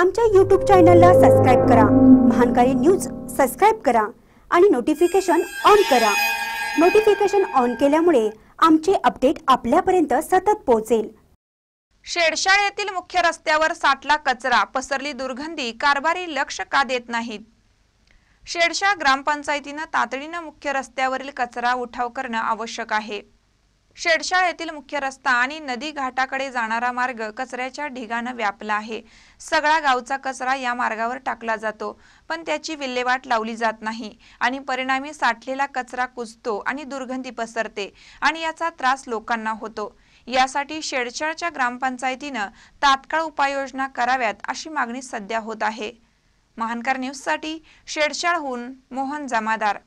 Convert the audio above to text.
आमच्या यूट्यूब चॅनलला सबस्क्राईब करा महानकारी न्यूज सबस्क्राईब करा आणि नोटिफिकेशन ऑन करा नोटिफिकेशन ऑन केल्यामुळे आमचे अपडेट आपल्यापर्यंत सतत पोहोचेल शेडशाळेतील येथील मुख्य रस्त्यावर साठला कचरा पसरली दुर्गंधी कारभारी लक्ष का देत नाहीत शेडशा ग्रामपंचायतीनं तातडीनं मुख्य रस्त्यावरील कचरा उठाव करणं आवश्यक आहे शेडशाळ येथील मुख्य रस्ता आणि नदी घाटाकडे जाणारा मार्ग कचऱ्याच्या ढिगानं व्यापला आहे सगळा गावचा कचरा या मार्गावर टाकला जातो पण त्याची विल्हेवाट लावली जात नाही आणि परिणामी साठलेला कचरा कुजतो आणि दुर्गंधी पसरते आणि याचा त्रास लोकांना होतो यासाठी शेडशाळच्या ग्रामपंचायतीनं तात्काळ उपाययोजना कराव्यात अशी मागणी सध्या होत आहे महानकार न्यूजसाठी शेडशाळहून मोहन जमादार